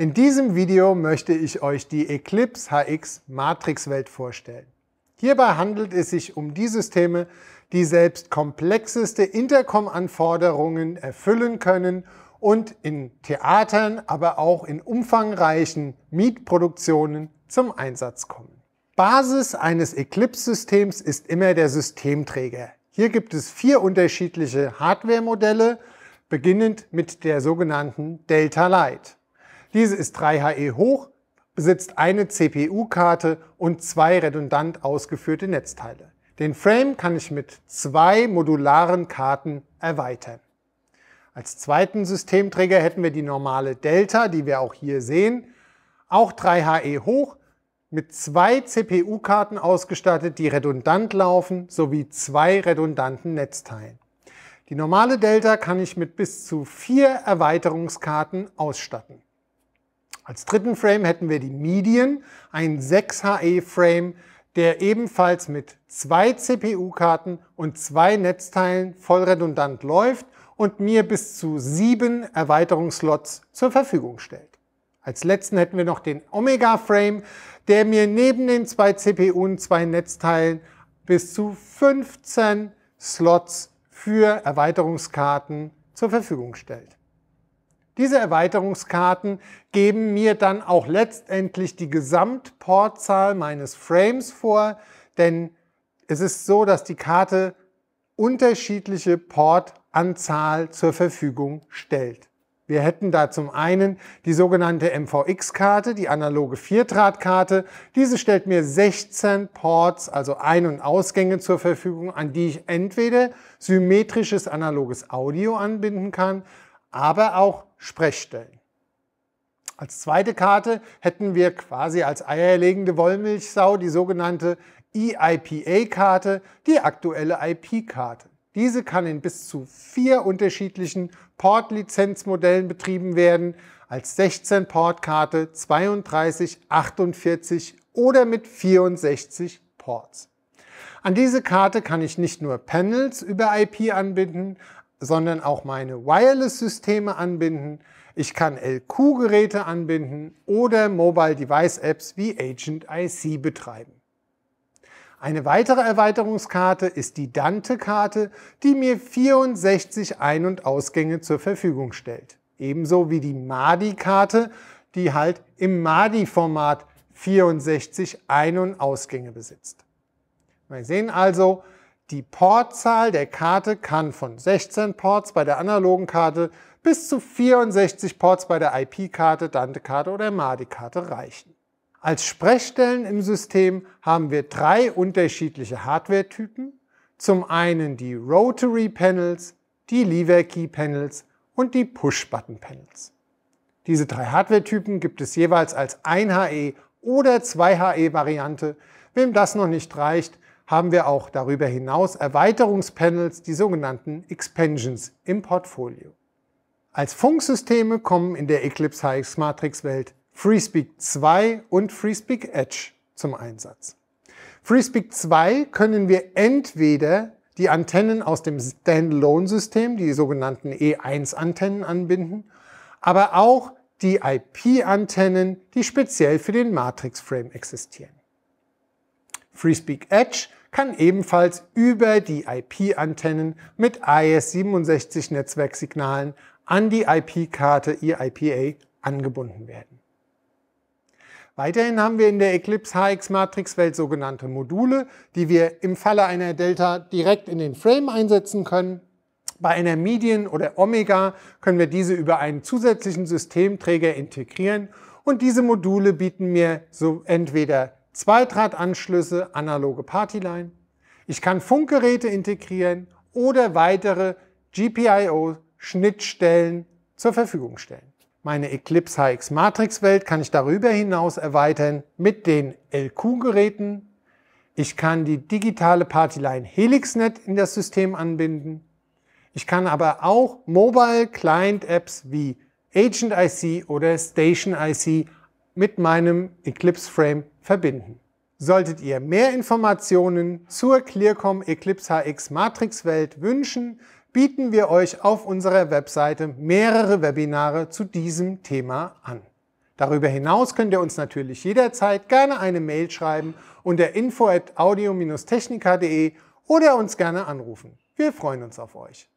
In diesem Video möchte ich euch die Eclipse HX Matrixwelt vorstellen. Hierbei handelt es sich um die Systeme, die selbst komplexeste Intercom-Anforderungen erfüllen können und in Theatern, aber auch in umfangreichen Mietproduktionen zum Einsatz kommen. Basis eines Eclipse-Systems ist immer der Systemträger. Hier gibt es vier unterschiedliche Hardware-Modelle, beginnend mit der sogenannten Delta Light. Diese ist 3HE hoch, besitzt eine CPU-Karte und zwei redundant ausgeführte Netzteile. Den Frame kann ich mit zwei modularen Karten erweitern. Als zweiten Systemträger hätten wir die normale Delta, die wir auch hier sehen, auch 3HE hoch, mit zwei CPU-Karten ausgestattet, die redundant laufen, sowie zwei redundanten Netzteilen. Die normale Delta kann ich mit bis zu vier Erweiterungskarten ausstatten. Als dritten Frame hätten wir die Medien, ein 6HE-Frame, der ebenfalls mit zwei CPU-Karten und zwei Netzteilen voll redundant läuft und mir bis zu sieben Erweiterungslots zur Verfügung stellt. Als letzten hätten wir noch den Omega-Frame, der mir neben den zwei CPU und zwei Netzteilen bis zu 15 Slots für Erweiterungskarten zur Verfügung stellt. Diese Erweiterungskarten geben mir dann auch letztendlich die Gesamtportzahl meines Frames vor, denn es ist so, dass die Karte unterschiedliche Portanzahl zur Verfügung stellt. Wir hätten da zum einen die sogenannte MVX-Karte, die analoge Vierdrahtkarte. Diese stellt mir 16 Ports, also Ein- und Ausgänge zur Verfügung, an die ich entweder symmetrisches analoges Audio anbinden kann aber auch Sprechstellen. Als zweite Karte hätten wir quasi als eierlegende Wollmilchsau die sogenannte EIPA-Karte, die aktuelle IP-Karte. Diese kann in bis zu vier unterschiedlichen Port-Lizenzmodellen betrieben werden, als 16-Port-Karte, 32, 48 oder mit 64 Ports. An diese Karte kann ich nicht nur Panels über IP anbinden, sondern auch meine Wireless-Systeme anbinden. Ich kann LQ-Geräte anbinden oder Mobile Device-Apps wie Agent IC betreiben. Eine weitere Erweiterungskarte ist die Dante-Karte, die mir 64 Ein- und Ausgänge zur Verfügung stellt. Ebenso wie die MADI-Karte, die halt im MADI-Format 64 Ein- und Ausgänge besitzt. Wir sehen also, die Portzahl der Karte kann von 16 Ports bei der analogen Karte bis zu 64 Ports bei der IP-Karte, Dante-Karte oder MADI-Karte reichen. Als Sprechstellen im System haben wir drei unterschiedliche Hardware-Typen. Zum einen die Rotary Panels, die Lever Key Panels und die Push-Button Panels. Diese drei Hardware-Typen gibt es jeweils als 1HE oder 2HE-Variante. Wem das noch nicht reicht, haben wir auch darüber hinaus Erweiterungspanels, die sogenannten Expansions, im Portfolio. Als Funksysteme kommen in der Eclipse HX Matrix Welt FreeSpeak 2 und FreeSpeak Edge zum Einsatz. FreeSpeak 2 können wir entweder die Antennen aus dem Standalone-System, die sogenannten E1-Antennen anbinden, aber auch die IP-Antennen, die speziell für den Matrix-Frame existieren. FreeSpeak Edge kann ebenfalls über die IP-Antennen mit aes 67 netzwerksignalen an die IP-Karte EIPA angebunden werden. Weiterhin haben wir in der Eclipse HX Matrix Welt sogenannte Module, die wir im Falle einer Delta direkt in den Frame einsetzen können. Bei einer Median oder Omega können wir diese über einen zusätzlichen Systemträger integrieren und diese Module bieten mir so entweder zwei Drahtanschlüsse, analoge Partyline. Ich kann Funkgeräte integrieren oder weitere GPIO-Schnittstellen zur Verfügung stellen. Meine Eclipse HX Matrix Welt kann ich darüber hinaus erweitern mit den LQ-Geräten. Ich kann die digitale Partyline HelixNet in das System anbinden. Ich kann aber auch Mobile Client Apps wie Agent IC oder Station IC mit meinem Eclipse Frame verbinden. Solltet ihr mehr Informationen zur Clearcom Eclipse HX Matrix Welt wünschen, bieten wir euch auf unserer Webseite mehrere Webinare zu diesem Thema an. Darüber hinaus könnt ihr uns natürlich jederzeit gerne eine Mail schreiben unter info audio-technica.de oder uns gerne anrufen. Wir freuen uns auf euch.